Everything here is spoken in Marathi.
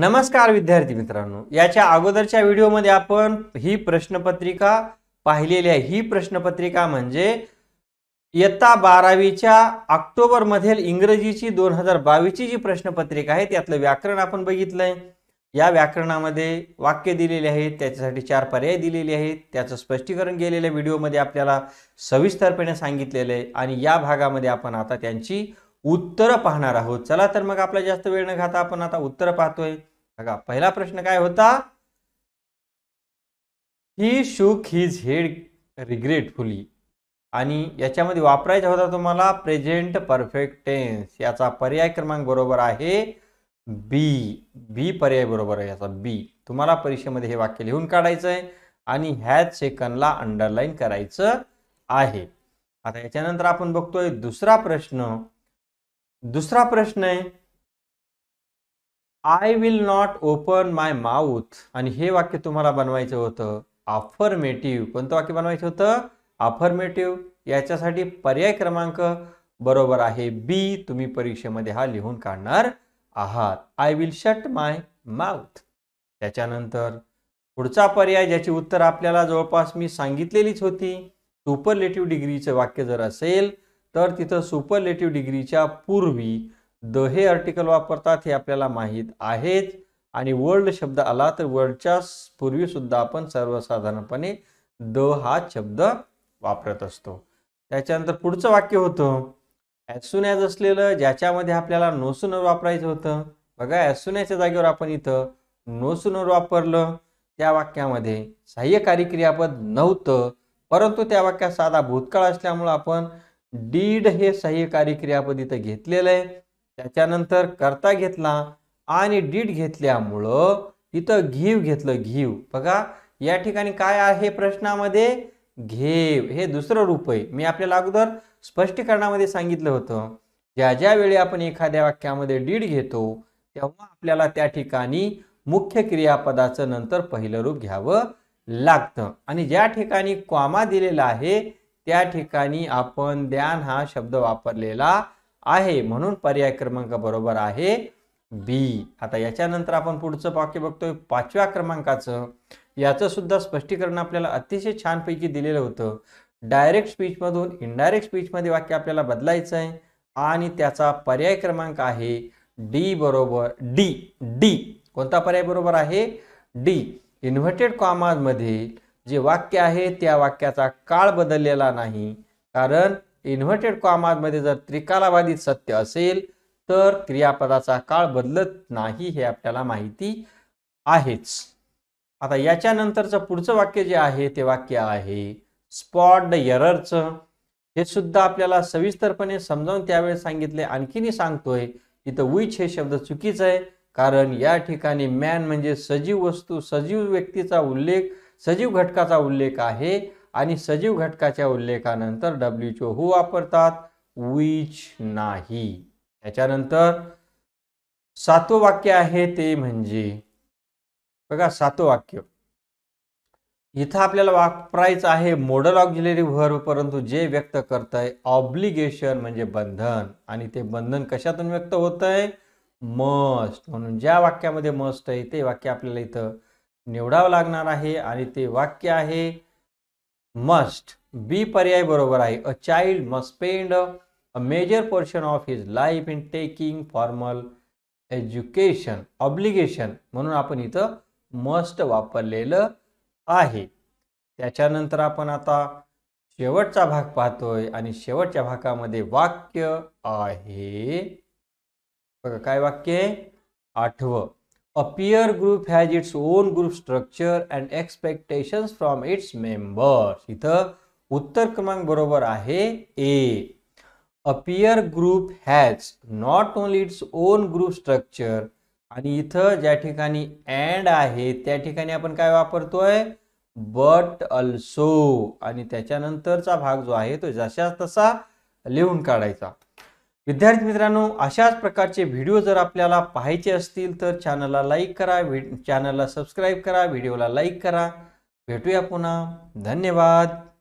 नमस्कार विद्यार्थी मित्रांनो याच्या अगोदरच्या व्हिडिओमध्ये आपण ही प्रश्नपत्रिका पाहिलेली आहे ही प्रश्नपत्रिका म्हणजे इयत्ता बारावीच्या ऑक्टोबरमधील इंग्रजीची दोन हजार बावीसची जी प्रश्नपत्रिका आहे त्यातलं व्याकरण आपण बघितलंय या व्याकरणामध्ये वाक्य दिलेले आहेत त्याच्यासाठी चार पर्याय दिलेले आहेत त्याचं स्पष्टीकरण केलेल्या व्हिडिओमध्ये आपल्याला सविस्तरपणे सांगितलेलं आहे आणि या भागामध्ये आपण आता त्यांची उत्तर पाहणार आहोत चला तर मग आपला जास्त वेळ न घाता आपण आता उत्तर पाहतोय बघा पहिला प्रश्न काय होता ही शुक हिज हेड रिग्रेटफुली आणि याच्यामध्ये वापरायचा होता तुम्हाला प्रेझेंट परफेक्ट टेन्स याचा पर्याय क्रमांक बरोबर आहे बी बी पर्याय बरोबर आहे याचा बी तुम्हाला परीक्षेमध्ये हे वाक्य लिहून काढायचं आहे आणि ह्याच सेकंदला अंडरलाईन करायचं आहे आता याच्यानंतर आपण बघतोय दुसरा प्रश्न दुसरा प्रश्न आहे I will not open my mouth आणि हे वाक्य तुम्हाला बनवायचं होतं अफर्मेटिव्ह कोणतं वाक्य बनवायचं होतं अफर्मेटिव्ह याच्यासाठी पर्याय क्रमांक बरोबर आहे बी तुम्ही परीक्षेमध्ये हा लिहून काढणार आहात I will shut my mouth त्याच्यानंतर पुढचा पर्याय ज्याची उत्तर आपल्याला जवळपास मी सांगितलेलीच होती सुपरलेटिव्ह डिग्रीचं वाक्य जर असेल तर तिथं सुपरलेटिव्ह डिग्रीच्या पूर्वी द हे आर्टिकल वापरतात हे आपल्याला माहीत आहेच आणि वर्ल्ड शब्द आला तर वर्ल्डच्या पूर्वीसुद्धा आपण सर्वसाधारणपणे द हा शब्द वापरत असतो त्याच्यानंतर पुढचं वाक्य होतं ॲसून ॲज असलेलं ज्याच्यामध्ये आपल्याला नोसुनर वापरायचं होतं बघा ॲसुन्याच्या जागेवर आपण इथं नोसूनर वापरलं त्या वाक्यामध्ये सहाय्यकारी क्रियापद नव्हतं परंतु त्या वाक्यात साधा भूतकाळ असल्यामुळं आपण डीड हे सह्यकारी क्रियापद इथं घेतलेलं आहे त्याच्यानंतर करता घेतला आणि डीड घेतल्यामुळं इथं घीव घेतलं घीव बघा या ठिकाणी काय आहे प्रश्नामध्ये घेव हे दुसरं रूप आहे मी आपल्याला अगोदर स्पष्टीकरणामध्ये सांगितलं होतं ज्या ज्या वेळी आपण एखाद्या वाक्यामध्ये डीड घेतो तेव्हा आपल्याला त्या ठिकाणी मुख्य क्रियापदाचं नंतर पहिलं रूप घ्यावं लागतं आणि ज्या ठिकाणी क्वामा दिलेला आहे त्या ठिकाणी आपण ध्यान हा शब्द वापरलेला आहे म्हणून पर्याय क्रमांक बरोबर आहे बी आता याच्यानंतर आपण पुढचं वाक्य बघतोय पाचव्या क्रमांकाचं याचं सुद्धा स्पष्टीकरण आपल्याला अतिशय छानपैकी दिलेलं होतं डायरेक्ट स्पीचमधून इनडायरेक्ट स्पीचमध्ये वाक्य आपल्याला बदलायचं आहे आणि त्याचा पर्याय क्रमांक आहे डी बरोबर डी डी कोणता पर्याय बरोबर आहे डी इन्व्हर्टेड कॉमामध्ये जे वाक्य आहे त्या वाक्याचा काळ बदललेला नाही कारण इन्व्हर्टेड कॉमामध्ये जर त्रिकालावादी सत्य असेल तर क्रियापदाचा काळ बदलत नाही हे आपल्याला माहिती आहेच आता याच्यानंतरचं पुढचं वाक्य जे आहे ते वाक्य आहे स्पॉट द एररचं हे सुद्धा आपल्याला सविस्तरपणे समजावून त्यावेळेस सांगितले आणखीनही सांगतोय इथं विच हे शब्द चुकीचं आहे कारण या ठिकाणी मॅन म्हणजे सजीव वस्तू सजीव व्यक्तीचा उल्लेख सजीव घटकाचा उल्लेख आहे आणि सजीव घटकाच्या उल्लेखानंतर डब्ल्यूचओ हू वापरतात विच नाही त्याच्यानंतर सातवं वाक्य आहे ते म्हणजे बघा सातवं वाक्य इथं आपल्याला वापरायचं आहे मॉडल ऑक्झिलरी व्हर्व परंतु जे व्यक्त करत आहे ऑब्लिगेशन म्हणजे बंधन आणि ते बंधन कशातून व्यक्त होत आहे मस्ट म्हणून ज्या वाक्यामध्ये मस्ट आहे ते वाक्य आपल्याला इथं निवडावं लागणार आहे आणि ते वाक्य आहे मस्ट बी पर्याय बरोबर आहे a child must spend a major portion of his life in taking formal education obligation म्हणून आपण इथं मस्ट वापरलेलं आहे त्याच्यानंतर आपण आता शेवटचा भाग पाहतोय आणि शेवटच्या भागामध्ये वाक्य आहे बघा काय वाक्य आहे आठवं A group has its own group structure and and from its its members. इथं उत्तर क्रमांक बरोबर आहे A a peer group has not only its own group structure आणि इथं ज्या ठिकाणी अँड आहे त्या ठिकाणी आपण काय वापरतोय बट अल्सो आणि त्याच्यानंतरचा भाग जो आहे तो जशा तसा लिहून काढायचा विद्यार्थी मित्रांनो अशाच प्रकारचे व्हिडिओ जर आपल्याला पाहायचे असतील तर चॅनलला लाईक करा व्हिड चॅनलला सबस्क्राईब करा व्हिडिओला लाईक करा भेटूया पुन्हा धन्यवाद